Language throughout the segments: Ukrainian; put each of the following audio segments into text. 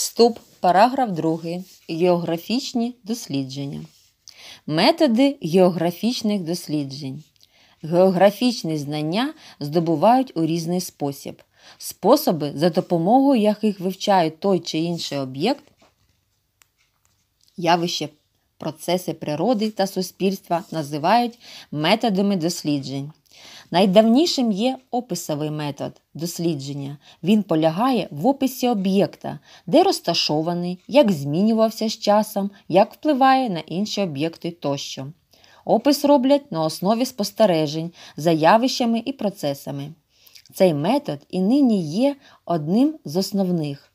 Вступ, параграф 2. Географічні дослідження. Методи географічних досліджень. Географічні знання здобувають у різний спосіб. Способи, за допомогою яких вивчають той чи інший об'єкт, явище, процеси природи та суспільства, називають методами досліджень. Найдавнішим є описовий метод дослідження. Він полягає в описі об'єкта, де розташований, як змінювався з часом, як впливає на інші об'єкти тощо. Опис роблять на основі спостережень, за явищами і процесами. Цей метод і нині є одним з основних.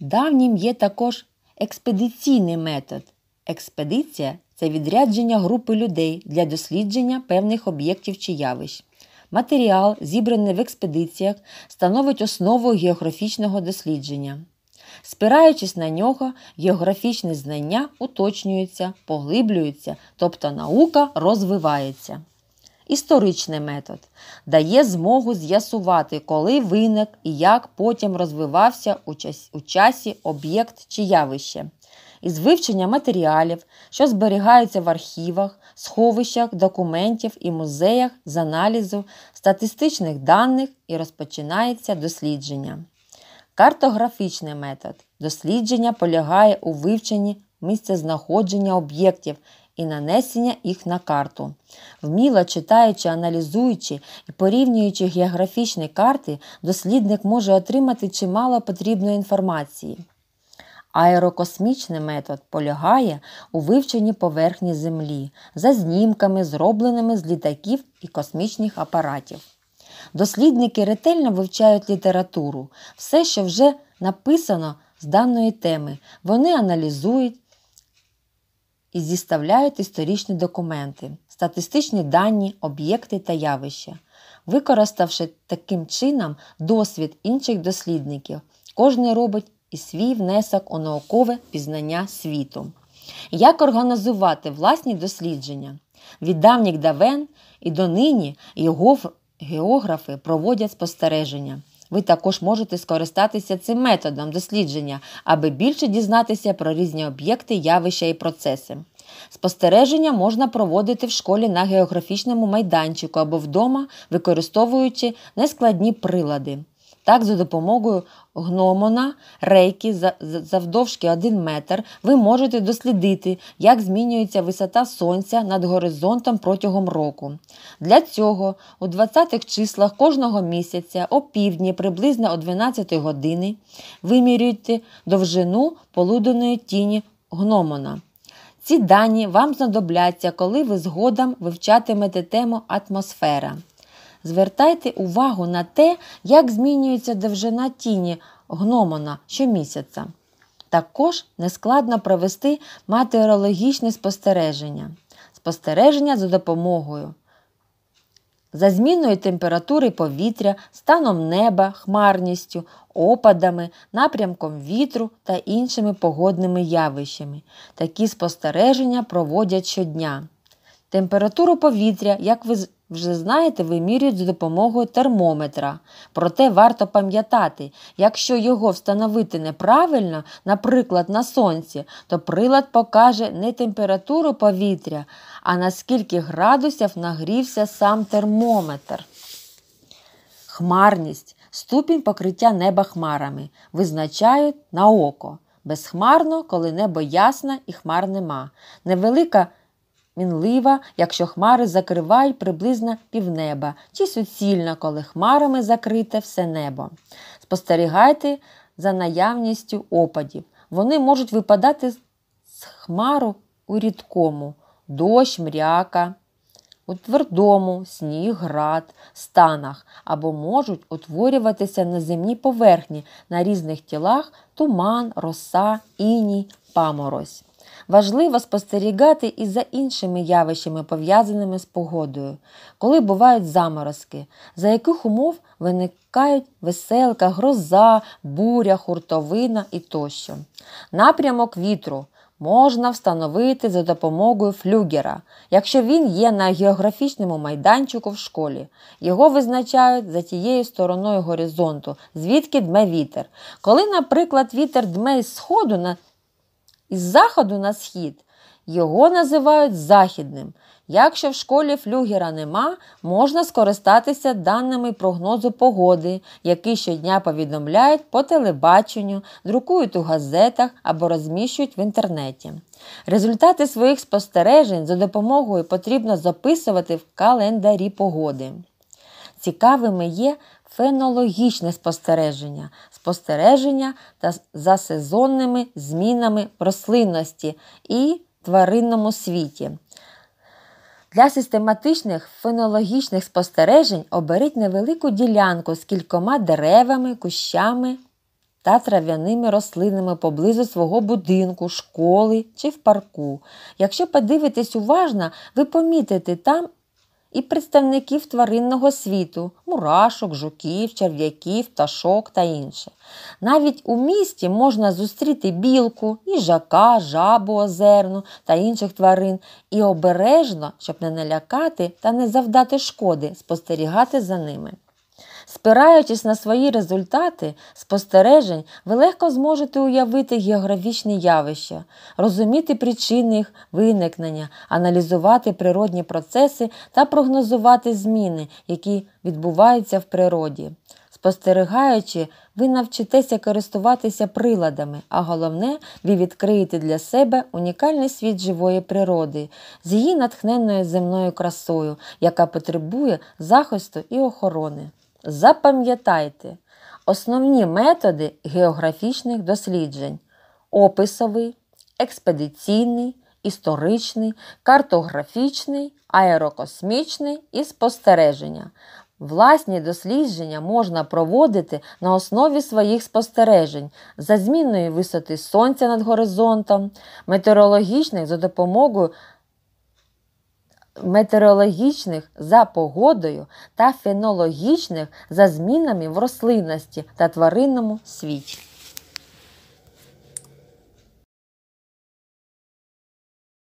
Давнім є також експедиційний метод. Експедиція це відрядження групи людей для дослідження певних об'єктів чи явищ. Матеріал, зібраний в експедиціях, становить основу географічного дослідження. Спираючись на нього, географічні знання уточнюються, поглиблюються, тобто наука розвивається. Історичний метод дає змогу з'ясувати, коли виник і як потім розвивався у часі об'єкт чи явище із вивчення матеріалів, що зберігаються в архівах, сховищах, документів і музеях з аналізу статистичних даних і розпочинається дослідження. Картографічний метод дослідження полягає у вивченні місцезнаходження об'єктів і нанесення їх на карту. Вміло читаючи, аналізуючи і порівнюючи географічні карти, дослідник може отримати чимало потрібної інформації. Аерокосмічний метод полягає у вивченні поверхні Землі за знімками, зробленими з літаків і космічних апаратів. Дослідники ретельно вивчають літературу, все, що вже написано з даної теми. Вони аналізують і зіставляють історичні документи, статистичні дані, об'єкти та явища, використавши таким чином досвід інших дослідників. Кожний робить і свій внесок у наукове пізнання світу. Як організувати власні дослідження? Від давніх давен і донині його географи проводять спостереження. Ви також можете скористатися цим методом дослідження, аби більше дізнатися про різні об'єкти, явища і процеси. Спостереження можна проводити в школі на географічному майданчику або вдома, використовуючи нескладні прилади. Так, за допомогою гномона рейки завдовжки 1 метр ви можете дослідити, як змінюється висота сонця над горизонтом протягом року. Для цього у 20-х числах кожного місяця о півдні приблизно о 12 години вимірюйте довжину полуденної тіні гномона. Ці дані вам знадобляться, коли ви згодом вивчатимете тему атмосфера. Звертайте увагу на те, як змінюється довжина тіні гномона щомісяця. Також нескладно провести матеорологічне спостереження. Спостереження за допомогою. За зміною температури повітря, станом неба, хмарністю, опадами, напрямком вітру та іншими погодними явищами. Такі спостереження проводять щодня. Температуру повітря, як ви вже знаєте, вимірюють з допомогою термометра. Проте варто пам'ятати, якщо його встановити неправильно, наприклад, на сонці, то прилад покаже не температуру повітря, а на скільки градусів нагрівся сам термометр. Хмарність. Ступінь покриття неба хмарами. Визначають на око. Безхмарно, коли небо ясне і хмар нема. Невелика мінлива, якщо хмари закривай приблизно півнеба, чи суцільна, коли хмарами закрите все небо. Спостерігайте за наявністю опадів. Вони можуть випадати з хмару у рідкому, дощ, мряка, у твердому, сніг, град, станах або можуть утворюватися на земній поверхні на різних тілах туман, роса, іній, паморозь. Важливо спостерігати і за іншими явищами, пов'язаними з погодою, коли бувають заморозки, за яких умов виникають веселка, гроза, буря, хуртовина і тощо. Напрямок вітру. Можна встановити за допомогою флюгера, якщо він є на географічному майданчику в школі. Його визначають за тією стороною горизонту, звідки дме вітер. Коли, наприклад, вітер дме із сходу на із заходу на схід його називають західним. Якщо в школі флюгера нема, можна скористатися даними прогнозу погоди, які щодня повідомляють по телебаченню, друкують у газетах або розміщують в інтернеті. Результати своїх спостережень за допомогою потрібно записувати в календарі погоди. Цікавими є фенологічне спостереження, спостереження та за сезонними змінами рослинності і тваринному світі. Для систематичних фенологічних спостережень оберіть невелику ділянку з кількома деревами, кущами та трав'яними рослинами поблизу свого будинку, школи чи в парку. Якщо подивитесь уважно, ви помітите там і представників тваринного світу мурашок, жуків, черв'яків, пташок та інше. Навіть у місті можна зустріти білку, їжака, жабу, озерну та інших тварин і обережно, щоб не налякати та не завдати шкоди, спостерігати за ними. Спираючись на свої результати спостережень, ви легко зможете уявити географічні явища, розуміти причини їх виникнення, аналізувати природні процеси та прогнозувати зміни, які відбуваються в природі. Спостерігаючи, ви навчитеся користуватися приладами, а головне, ви відкриєте для себе унікальний світ живої природи з її натхненною земною красою, яка потребує захисту і охорони. Запам'ятайте основні методи географічних досліджень описовий, експедиційний, історичний, картографічний, аерокосмічний і спостереження. Власні дослідження можна проводити на основі своїх спостережень за зміною висоти сонця над горизонтом, метеорологічних за допомогою метеорологічних за погодою та фенологічних за змінами в рослинності та тваринному світі.